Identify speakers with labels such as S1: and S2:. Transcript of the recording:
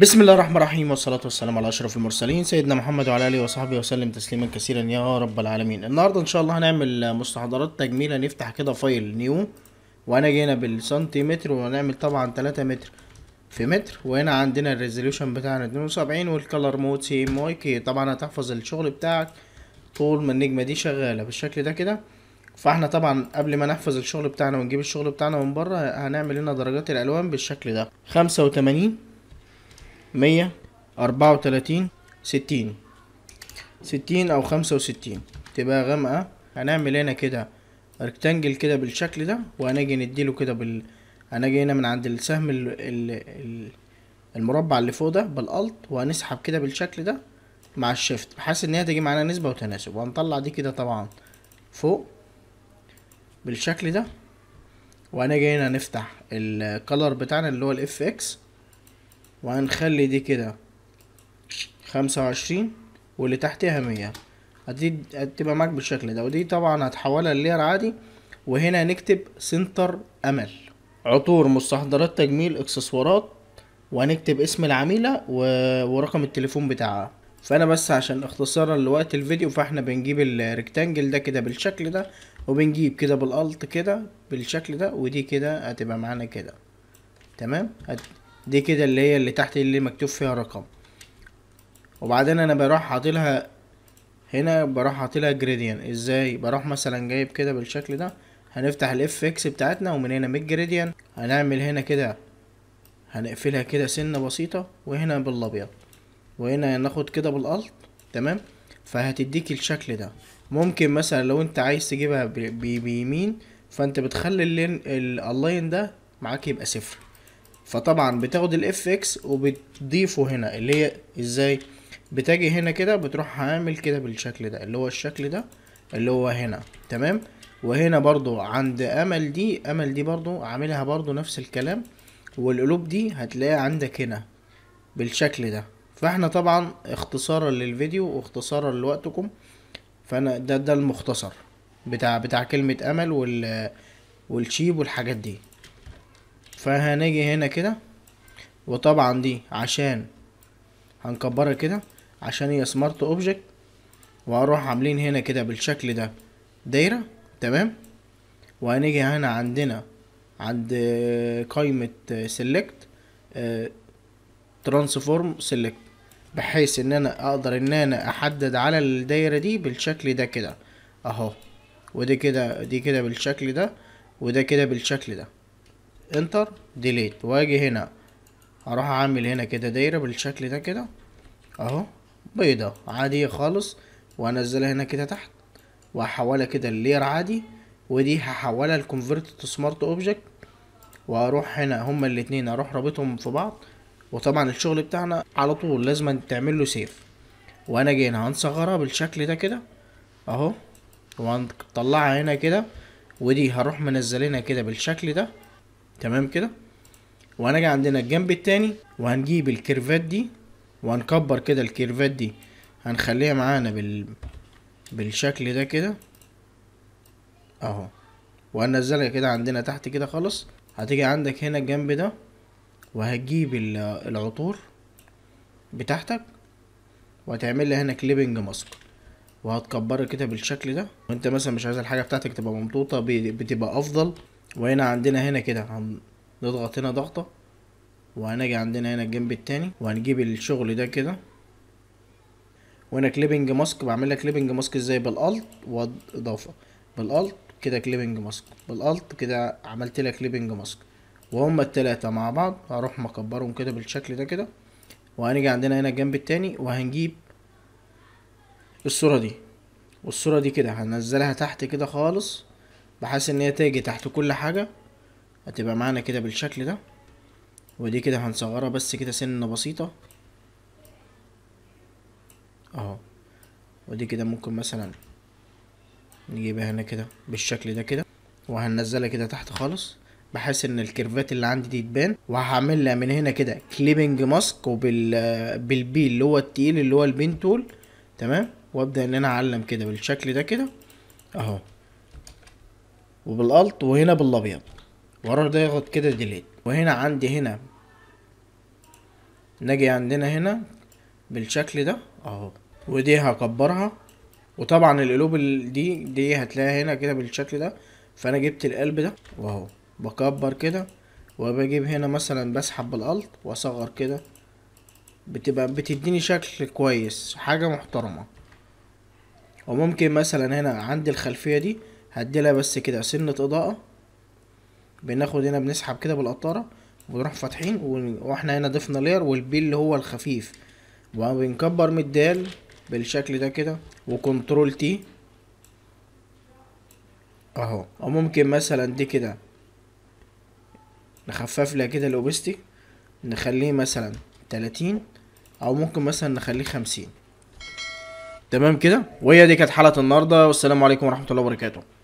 S1: بسم الله الرحمن الرحيم والصلاة والسلام على أشرف المرسلين سيدنا محمد وعلى آله وصحبه وسلم تسليما كثيرا يا رب العالمين النهاردة إن شاء الله هنعمل مستحضرات تجميل هنفتح كده فايل نيو وأنا جينا بالسنتيمتر وهنعمل طبعا 3 متر في متر وهنا عندنا الريزوليوشن بتاعنا 72 والكلر مود سي ام واي كي طبعا هتحفظ الشغل بتاعك طول ما النجمة دي شغالة بالشكل ده كده فاحنا طبعا قبل ما نحفظ الشغل بتاعنا ونجيب الشغل بتاعنا من بره هنعمل لنا درجات الالوان بالشكل ده 85 مية أربعة وتلاتين ستين ستين أو خمسة وستين تبقى غامقة هنعمل هنا كده ريكتانجل كده بالشكل ده وهنجي نديله كده بال هنجي هنا من عند السهم ال... ال... ال... المربع اللي فوق ده بالالت وهنسحب كده بالشكل ده مع الشيفت بحيث ان هي تجي معانا نسبة وتناسب وهنطلع دي كده طبعا فوق بالشكل ده وهنجي هنا نفتح الكلر بتاعنا اللي هو الاف اكس وهنخلي دي كده خمسة وعشرين واللي تحتها مية هتبقى معاك بالشكل ده ودي طبعا هتحولها للير عادي وهنا نكتب سنتر امل عطور مستحضرات تجميل اكسسوارات وهنكتب اسم العميلة و... ورقم التليفون بتاعها فانا بس عشان اختصارا لوقت الفيديو فاحنا بنجيب الريكتانجل ده كده بالشكل ده وبنجيب كده بالالت كده بالشكل ده ودي كده هتبقى معانا كده تمام هت... دي كده اللي هي اللي تحت اللي مكتوب فيها رقم وبعدين انا بروح حاطلها هنا بروح حاطلها جريديان ازاي بروح مثلا جايب كده بالشكل ده هنفتح الاف اكس بتاعتنا ومن هنا من جريديان هنعمل هنا كده هنقفلها كده سنه بسيطه وهنا بالابيض وهنا ناخد كده بالالت تمام فهتديك الشكل ده ممكن مثلا لو انت عايز تجيبها بيمين فانت بتخلي اللاين ده معاك يبقى صفر فطبعا بتاخد الاف اكس وبتضيفه هنا اللي هي ازاي بتاجي هنا كده بتروح عامل كده بالشكل ده اللي هو الشكل ده اللي هو هنا تمام وهنا برضو عند امل دي امل دي برضو عاملها برضو نفس الكلام والقلوب دي هتلاقيها عندك هنا بالشكل ده فاحنا طبعا اختصارا للفيديو واختصارا لوقتكم فانا ده ده المختصر بتاع بتاع كلمة امل وال والشيب والحاجات دي فهنيجي هنا كده وطبعا دي عشان هنكبرها كده عشان هي سمارت اوبجكت وهروح عاملين هنا كده بالشكل ده دايره تمام وهنيجي هنا عندنا عند قائمه سيلكت ترانسفورم سيلكت بحيث ان انا اقدر ان انا احدد على الدايره دي بالشكل ده كده اهو ودي كده دي كده بالشكل ده وده كده بالشكل ده انتر ديليت واجي هنا اروح اعمل هنا كده دايره بالشكل ده كده اهو بيضه عاديه خالص وانزلها هنا كده تحت واحولها كده لير عادي ودي هحولها لكونفرت تو سمارت اوبجكت واروح هنا هما الاتنين اروح رابطهم في بعض وطبعا الشغل بتاعنا على طول لازم تعمل له سيف وانا جاي هنا هنصغرها بالشكل ده كده اهو وهنطلعها هنا كده ودي هروح منزلينها كده بالشكل ده تمام كده وهنجي عندنا الجنب التاني وهنجيب الكيرفات دي وهنكبر كده الكيرفات دي هنخليها معانا بال... بالشكل ده كده اهو وهنزلها كده عندنا تحت كده خالص هتيجي عندك هنا الجنب ده وهتجيب العطور بتاعتك وهتعمل لي هنا كليبنج ماسك وهتكبرها كده بالشكل ده وانت مثلا مش عايز الحاجه بتاعتك تبقى ممطوطه بتبقى افضل وهنا عندنا هنا كده هنضغط هنا ضغطة وهنجي عندنا هنا الجنب التاني وهنجيب الشغل ده كده وهنا كليبنج ماسك لك كليبنج ماسك ازاي بالالت واضافة بالالت كده كليبنج ماسك بالالت كده عملت لك كليبنج ماسك وهما التلاتة مع بعض هروح مكبرهم كده بالشكل ده كده وهنيجي عندنا هنا الجنب التاني وهنجيب الصورة دي والصورة دي كده هنزلها تحت كده خالص بحيث ان هي تيجي تحت كل حاجة هتبقى معانا كده بالشكل ده ودي كده هنصغرها بس كده سنة بسيطة اهو ودي كده ممكن مثلا نجيبها هنا كده بالشكل ده كده وهننزلها كده تحت خالص بحيث ان الكيرفات اللي عندي دي تبان وهعملها من هنا كده كليبنج ماسك وبال بالبي اللي هو التقيل اللي هو البين تول تمام وابدا ان انا اعلم كده بالشكل ده كده اهو وبالالت وهنا بالابيض واروح ده ياخد كده ديليت وهنا عندي هنا نجي عندنا هنا بالشكل ده اهو ودي هكبرها وطبعا القلوب دي دي هتلاقيها هنا كده بالشكل ده فانا جبت القلب ده واهو بكبر كده وبجيب هنا مثلا بسحب بالالت واصغر كده بتبقى بتديني شكل كويس حاجه محترمه وممكن مثلا هنا عندي الخلفيه دي هديلها بس كده سنة اضاءة بناخد هنا بنسحب كده بالقطارة ونروح فاتحين واحنا هنا ضفنا لير والبي اللي هو الخفيف وبنكبر من الدال بالشكل ده كده وكنترول تي اهو او ممكن مثلا دي كده نخفف لها كده الاوبستي نخليه مثلا تلاتين او ممكن مثلا نخليه خمسين تمام كده وهي دي كانت حلقه النهارده والسلام عليكم ورحمه الله وبركاته